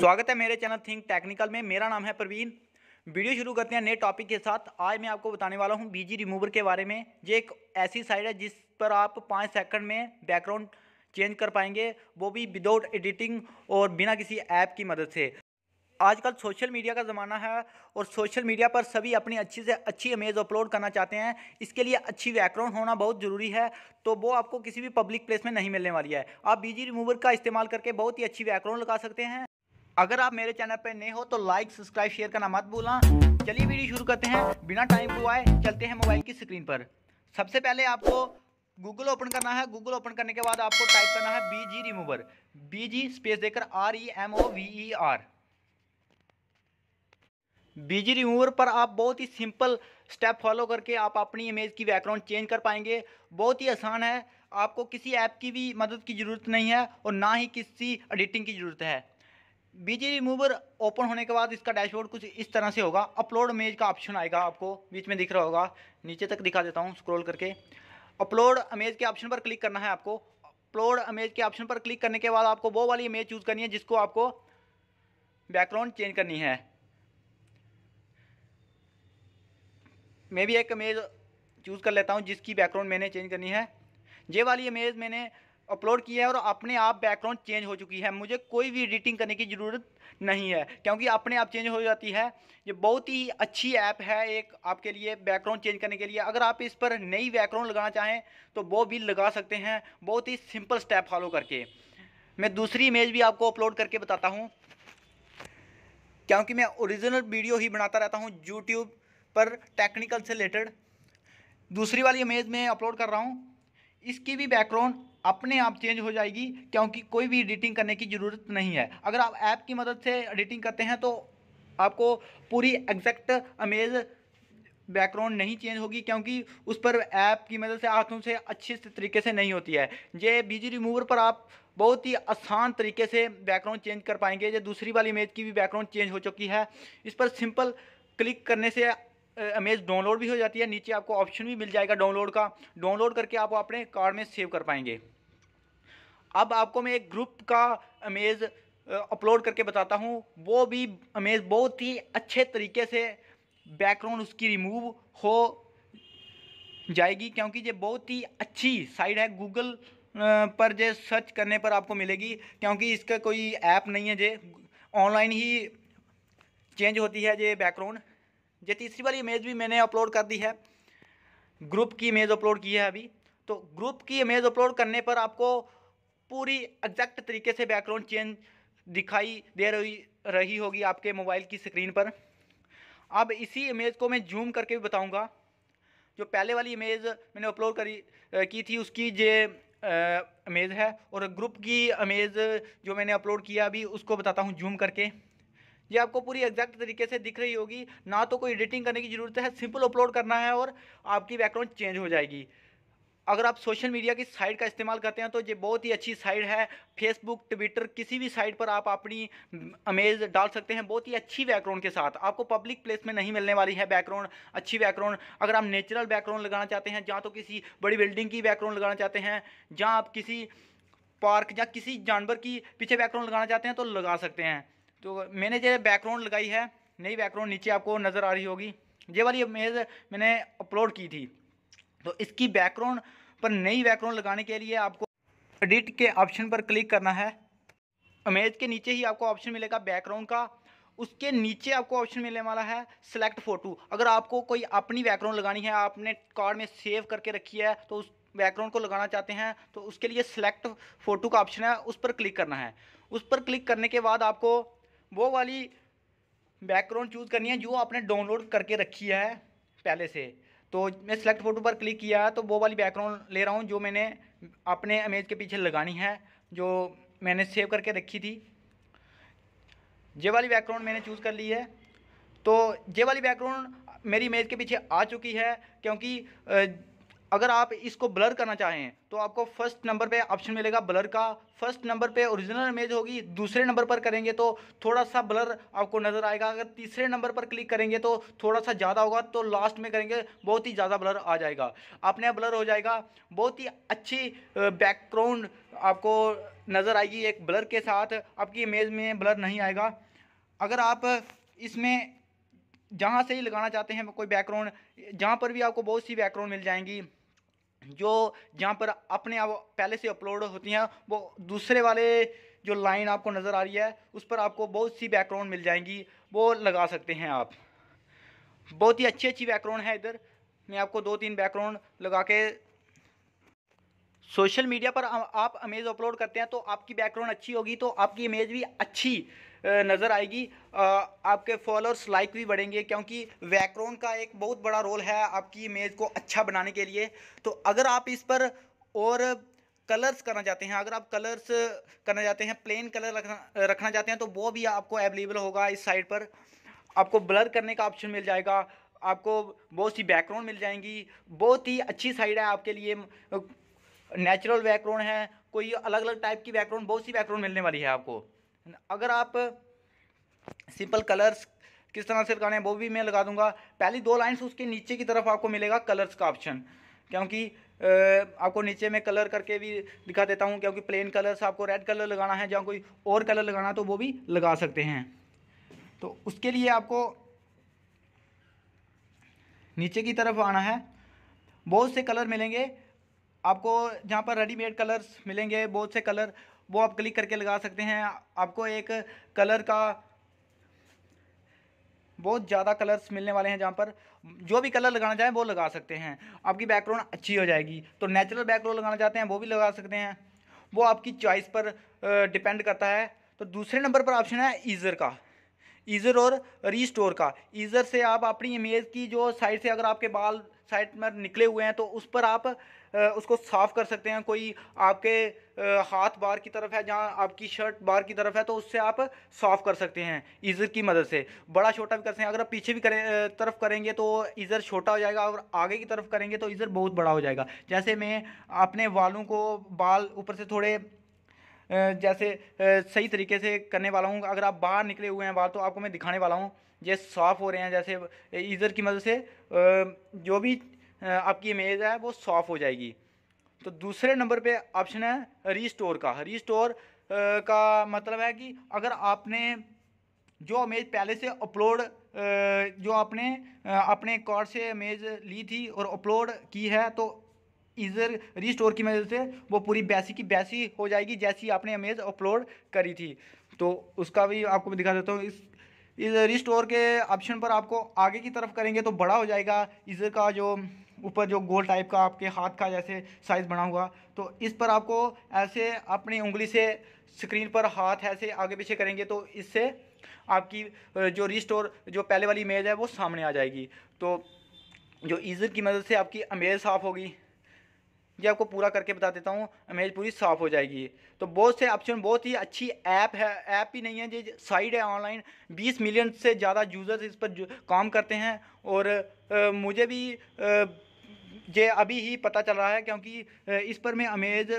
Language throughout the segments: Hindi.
स्वागत है मेरे चैनल थिंक टेक्निकल में मेरा नाम है प्रवीण वीडियो शुरू करते हैं नए टॉपिक के साथ आज मैं आपको बताने वाला हूं बीजी रिमूवर के बारे में ये एक ऐसी साइट है जिस पर आप पाँच सेकंड में बैकग्राउंड चेंज कर पाएंगे वो भी विदाउट एडिटिंग और बिना किसी ऐप की मदद से आजकल सोशल मीडिया का ज़माना है और सोशल मीडिया पर सभी अपनी अच्छी से अच्छी इमेज अपलोड करना चाहते हैं इसके लिए अच्छी बैकग्राउंड होना बहुत ज़रूरी है तो वो आपको किसी भी पब्लिक प्लेस में नहीं मिलने वाली है आप बीजी रिमूवर का इस्तेमाल करके बहुत ही अच्छी बैकग्राउंड लगा सकते हैं अगर आप मेरे चैनल पर नए हो तो लाइक सब्सक्राइब शेयर करना मत भूलना चलिए वीडियो शुरू करते हैं बिना टाइम आए चलते हैं मोबाइल की स्क्रीन पर सबसे पहले आपको गूगल ओपन करना है गूगल ओपन करने के बाद आपको टाइप करना है B G remover B G space देकर R E M O V E R B G remover पर आप बहुत ही सिंपल स्टेप फॉलो करके आप अपनी इमेज की बैकग्राउंड चेंज कर पाएंगे बहुत ही आसान है आपको किसी ऐप की भी मदद की ज़रूरत नहीं है और ना ही किसी एडिटिंग की ज़रूरत है बीजी रिमूवर ओपन होने के बाद इसका डैशबोर्ड कुछ इस तरह से होगा अपलोड मेज का ऑप्शन आएगा आपको बीच में दिख रहा होगा नीचे तक दिखा देता हूँ स्क्रॉल करके अपलोड अमेज के ऑप्शन पर क्लिक करना है आपको अपलोड अमेज के ऑप्शन पर क्लिक करने के बाद आपको वो वाली इमेज चूज़ करनी है जिसको आपको बैकग्राउंड चेंज करनी है मैं भी एक इमेज चूज़ कर लेता हूँ जिसकी बैकग्राउंड मैंने चेंज करनी है ये वाली इमेज मैंने अपलोड किया है और अपने आप बैकग्राउंड चेंज हो चुकी है मुझे कोई भी एडिटिंग करने की ज़रूरत नहीं है क्योंकि अपने आप चेंज हो जाती है ये बहुत ही अच्छी ऐप है एक आपके लिए बैकग्राउंड चेंज करने के लिए अगर आप इस पर नई बैकग्राउंड लगाना चाहें तो वो भी लगा सकते हैं बहुत ही सिंपल स्टेप फॉलो करके मैं दूसरी इमेज भी आपको अपलोड करके बताता हूँ क्योंकि मैं ओरिजिनल वीडियो ही बनाता रहता हूँ यूट्यूब पर टेक्निकल से रिलेटेड दूसरी वाली इमेज में अपलोड कर रहा हूँ इसकी भी बैकग्राउंड अपने आप चेंज हो जाएगी क्योंकि कोई भी एडिटिंग करने की ज़रूरत नहीं है अगर आप ऐप की मदद से एडिटिंग करते हैं तो आपको पूरी एग्जैक्ट अमेज बैकग्राउंड नहीं चेंज होगी क्योंकि उस पर ऐप की मदद से हाथों से अच्छे से तरीके से नहीं होती है ये बीजी रिमूवर पर आप बहुत ही आसान तरीके से बैकग्राउंड चेंज कर पाएंगे जो दूसरी वाली इमेज की भी बैकग्राउंड चेंज हो चुकी है इस पर सिंपल क्लिक करने से इमेज डाउनलोड भी हो जाती है नीचे आपको ऑप्शन भी मिल जाएगा डाउनलोड का डाउनलोड करके आप अपने कार्ड में सेव कर पाएंगे अब आपको मैं एक ग्रुप का अमेज अपलोड करके बताता हूँ वो भी अमेज बहुत ही अच्छे तरीके से बैकग्राउंड उसकी रिमूव हो जाएगी क्योंकि ये बहुत ही अच्छी साइट है गूगल पर जे सर्च करने पर आपको मिलेगी क्योंकि इसका कोई ऐप नहीं है जे ऑनलाइन ही चेंज होती है जे बैकग्राउंड ये तीसरी वाली इमेज भी मैंने अपलोड कर दी है ग्रुप की इमेज अपलोड की है अभी तो ग्रुप की इमेज अपलोड करने पर आपको पूरी एग्जैक्ट तरीके से बैकग्राउंड चेंज दिखाई दे रही रही होगी आपके मोबाइल की स्क्रीन पर अब इसी इमेज को मैं जूम करके भी बताऊँगा जो पहले वाली इमेज मैंने अपलोड करी की थी उसकी जे इमेज है और ग्रुप की इमेज जो मैंने अपलोड किया अभी उसको बताता हूँ जूम करके ये आपको पूरी एग्जैक्ट तरीके से दिख रही होगी ना तो कोई एडिटिंग करने की ज़रूरत है सिंपल अपलोड करना है और आपकी बैकग्राउंड चेंज हो जाएगी अगर आप सोशल मीडिया की साइट का इस्तेमाल करते हैं तो ये बहुत ही अच्छी साइट है फेसबुक ट्विटर किसी भी साइट पर आप अपनी अमेज डाल सकते हैं बहुत ही अच्छी बैकग्राउंड के साथ आपको पब्लिक प्लेस में नहीं मिलने वाली है बैकग्राउंड अच्छी बैकग्राउंड अगर आप नेचुरल बैकग्राउंड लगाना चाहते हैं जहाँ तो किसी बड़ी बिल्डिंग की बैकग्राउंड लगाना चाहते हैं जहाँ आप किसी पार्क या किसी जानवर की पीछे बैकग्राउंड लगाना चाहते हैं तो लगा सकते हैं तो मैंने जो बैकग्राउंड लगाई है नई बैकग्राउंड नीचे आपको नज़र आ रही होगी ये वाली अमेज मैंने अपलोड की थी तो इसकी बैकग्राउंड पर नई बैकग्राउंड लगाने के लिए आपको एडिट के ऑप्शन पर क्लिक करना है इमेज के नीचे ही आपको ऑप्शन मिलेगा बैकग्राउंड का उसके नीचे आपको ऑप्शन मिलने वाला है सेलेक्ट फ़ोटो अगर आपको कोई अपनी बैकग्राउंड लगानी है आपने कार्ड में सेव करके रखी है तो उस बैकग्राउंड को लगाना चाहते हैं तो उसके लिए सिलेक्ट फ़ोटो का ऑप्शन है उस पर क्लिक करना है उस पर क्लिक करने के बाद आपको वो वाली बैकग्राउंड चूज़ करनी है जो आपने डाउनलोड करके रखी है पहले से तो मैं सेलेक्ट फोटो पर क्लिक किया तो वो वाली बैकग्राउंड ले रहा हूँ जो मैंने अपने इमेज के पीछे लगानी है जो मैंने सेव करके रखी थी ये वाली बैकग्राउंड मैंने चूज़ कर ली है तो ये वाली बैकग्राउंड मेरी इमेज के पीछे आ चुकी है क्योंकि अगर आप इसको ब्लर करना चाहें तो आपको फर्स्ट नंबर पे ऑप्शन मिलेगा ब्लर का फर्स्ट नंबर पे ओरिजिनल इमेज होगी दूसरे नंबर पर करेंगे तो थोड़ा सा ब्लर आपको नज़र आएगा अगर तीसरे नंबर पर क्लिक करेंगे तो थोड़ा सा ज़्यादा होगा तो लास्ट में करेंगे बहुत ही ज़्यादा ब्लर आ जाएगा अपने ब्लर हो जाएगा बहुत ही अच्छी बैकग्राउंड आपको नज़र आएगी एक ब्लर के साथ आपकी इमेज में ब्लर नहीं आएगा अगर आप इसमें जहाँ से ही लगाना चाहते हैं कोई बैकग्राउंड जहाँ पर भी आपको बहुत सी बैकग्राउंड मिल जाएंगी जो जहाँ पर अपने आप पहले से अपलोड होती हैं वो दूसरे वाले जो लाइन आपको नज़र आ रही है उस पर आपको बहुत सी बैकग्राउंड मिल जाएंगी वो लगा सकते हैं आप बहुत ही अच्छी अच्छी बैकग्राउंड है इधर मैं आपको दो तीन बैकग्राउंड लगा के सोशल मीडिया पर आप इमेज अपलोड करते हैं तो आपकी बैकग्राउंड अच्छी होगी तो आपकी इमेज भी अच्छी नज़र आएगी आपके फॉलोअर्स लाइक भी बढ़ेंगे क्योंकि वैक्रोन का एक बहुत बड़ा रोल है आपकी इमेज को अच्छा बनाने के लिए तो अगर आप इस पर और कलर्स करना चाहते हैं अगर आप कलर्स करना चाहते हैं प्लेन कलर रखना रखना चाहते हैं तो वो भी आपको अवेलेबल होगा इस साइड पर आपको ब्लर करने का ऑप्शन मिल जाएगा आपको बहुत सी बैकग्राउंड मिल जाएंगी बहुत ही अच्छी साइड है आपके लिए नेचुरल बैकग्राउंड है कोई अलग अलग टाइप की बैकग्राउंड बहुत सी बैकग्राउंड मिलने वाली है आपको अगर आप सिंपल कलर्स किस तरह से लगाने हैं वो भी मैं लगा दूंगा पहली दो लाइन्स उसके नीचे की तरफ आपको मिलेगा कलर्स का ऑप्शन क्योंकि आपको नीचे में कलर करके भी दिखा देता हूँ क्योंकि प्लेन कलर्स आपको रेड कलर लगाना है या कोई और कलर लगाना है तो वो भी लगा सकते हैं तो उसके लिए आपको नीचे की तरफ आना है बहुत से कलर मिलेंगे आपको जहाँ पर रेडीमेड कलर्स मिलेंगे बहुत से कलर वो आप क्लिक करके लगा सकते हैं आपको एक कलर का बहुत ज़्यादा कलर्स मिलने वाले हैं जहाँ पर जो भी कलर लगाना चाहें वो लगा सकते हैं आपकी बैकग्राउंड अच्छी हो जाएगी तो नेचुरल बैकग्राउंड लगाना चाहते हैं वो भी लगा सकते हैं वो आपकी चॉइस पर डिपेंड करता है तो दूसरे नंबर पर ऑप्शन है ईजर का ईज़र और रीस्टोर का ईज़र से आप अपनी इमेज की जो साइड से अगर आपके बाल साइड में निकले हुए हैं तो उस पर आप उसको साफ़ कर सकते हैं कोई आपके हाथ बार की तरफ है जहाँ आपकी शर्ट बार की तरफ है तो उससे आप साफ़ कर सकते हैं ईज़र की मदद से बड़ा छोटा भी कर सकते हैं अगर आप पीछे भी करें तरफ करेंगे तो ईज़र छोटा हो जाएगा और आगे की तरफ करेंगे तो ईज़र बहुत बड़ा हो जाएगा जैसे मैं अपने बालों को बाल ऊपर से थोड़े जैसे सही तरीके से करने वाला हूँ अगर आप बाहर निकले हुए हैं बाहर तो आपको मैं दिखाने वाला हूँ ये सॉफ़ हो रहे हैं जैसे ईज़र की मदद से जो भी आपकी इमेज है वो सॉफ़ हो जाएगी तो दूसरे नंबर पे ऑप्शन है रीस्टोर का रीस्टोर का मतलब है कि अगर आपने जो इमेज पहले से अपलोड जो आपने अपने कार्ड से इमेज ली थी और अपलोड की है तो इजर रिस्टोर की मदद से वो पूरी बैसी की बैसी हो जाएगी जैसी आपने इमेज अपलोड करी थी तो उसका भी आपको मैं दिखा देता हूँ इस इस रिस्टोर के ऑप्शन पर आपको आगे की तरफ करेंगे तो बड़ा हो जाएगा इजर का जो ऊपर जो गोल टाइप का आपके हाथ का जैसे साइज़ बना हुआ तो इस पर आपको ऐसे अपनी उंगली से स्क्रीन पर हाथ ऐसे आगे पीछे करेंगे तो इससे आपकी जो रिस्टोर जो पहले वाली इमेज है वो सामने आ जाएगी तो जो ईजर की मदद से आपकी इमेज साफ़ होगी ये आपको पूरा करके बता देता हूँ इमेज पूरी साफ़ हो जाएगी तो बहुत से ऑप्शन बहुत ही अच्छी ऐप है ऐप ही नहीं है जो साइट है ऑनलाइन 20 मिलियन से ज़्यादा यूज़र्स इस पर काम करते हैं और आ, मुझे भी आ, ये अभी ही पता चल रहा है क्योंकि इस पर मैं अमेज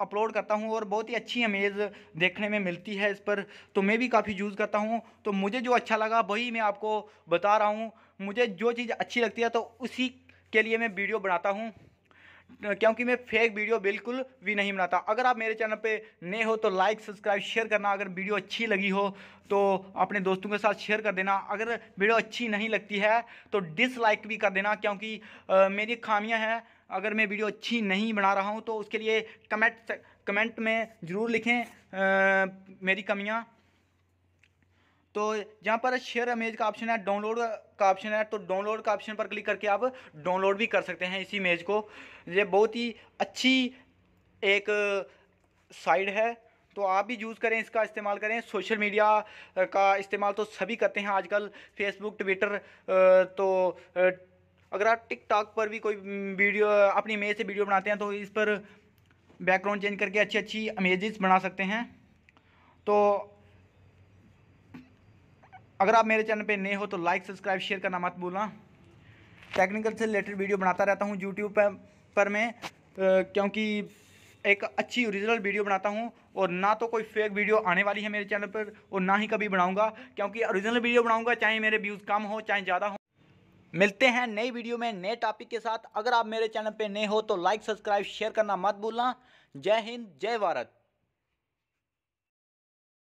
अपलोड करता हूँ और बहुत ही अच्छी अमेज देखने में मिलती है इस पर तो मैं भी काफ़ी यूज़ करता हूँ तो मुझे जो अच्छा लगा वही मैं आपको बता रहा हूँ मुझे जो चीज़ अच्छी लगती है तो उसी के लिए मैं वीडियो बनाता हूँ क्योंकि मैं फेक वीडियो बिल्कुल भी नहीं बनाता अगर आप मेरे चैनल पे नए हो तो लाइक सब्सक्राइब शेयर करना अगर वीडियो अच्छी लगी हो तो अपने दोस्तों के साथ शेयर कर देना अगर वीडियो अच्छी नहीं लगती है तो डिसलाइक भी कर देना क्योंकि आ, मेरी खामियां हैं अगर मैं वीडियो अच्छी नहीं बना रहा हूँ तो उसके लिए कमेंट कमेंट में ज़रूर लिखें आ, मेरी कमियाँ तो यहाँ पर शेयर इमेज का ऑप्शन है डाउनलोड का ऑप्शन है तो डाउनलोड का ऑप्शन पर क्लिक करके आप डाउनलोड भी कर सकते हैं इसी इमेज को ये बहुत ही अच्छी एक साइड है तो आप भी यूज़ करें इसका इस्तेमाल करें सोशल मीडिया का इस्तेमाल तो सभी करते हैं आजकल फेसबुक ट्विटर तो अगर आप टिकटॉक पर भी कोई वीडियो अपनी इमेज से वीडियो बनाते हैं तो इस पर बैकग्राउंड चेंज करके अच्छी अच्छी इमेजेस बना सकते हैं तो अगर आप मेरे चैनल पे नए हो तो लाइक सब्सक्राइब शेयर करना मत भूलना टेक्निकल से रिलेटेड वीडियो बनाता रहता हूँ यूट्यूब पर, पर मैं क्योंकि एक अच्छी ओरिजिनल वीडियो बनाता हूँ और ना तो कोई फेक वीडियो आने वाली है मेरे चैनल पर और ना ही कभी बनाऊँगा क्योंकि ओरिजिनल वीडियो बनाऊँगा चाहे मेरे व्यूज़ कम हो चाहे ज़्यादा हो मिलते हैं नई वीडियो में नए टॉपिक के साथ अगर आप मेरे चैनल पर नए हो तो लाइक सब्सक्राइब शेयर करना मत भूलना जय हिंद जय भारत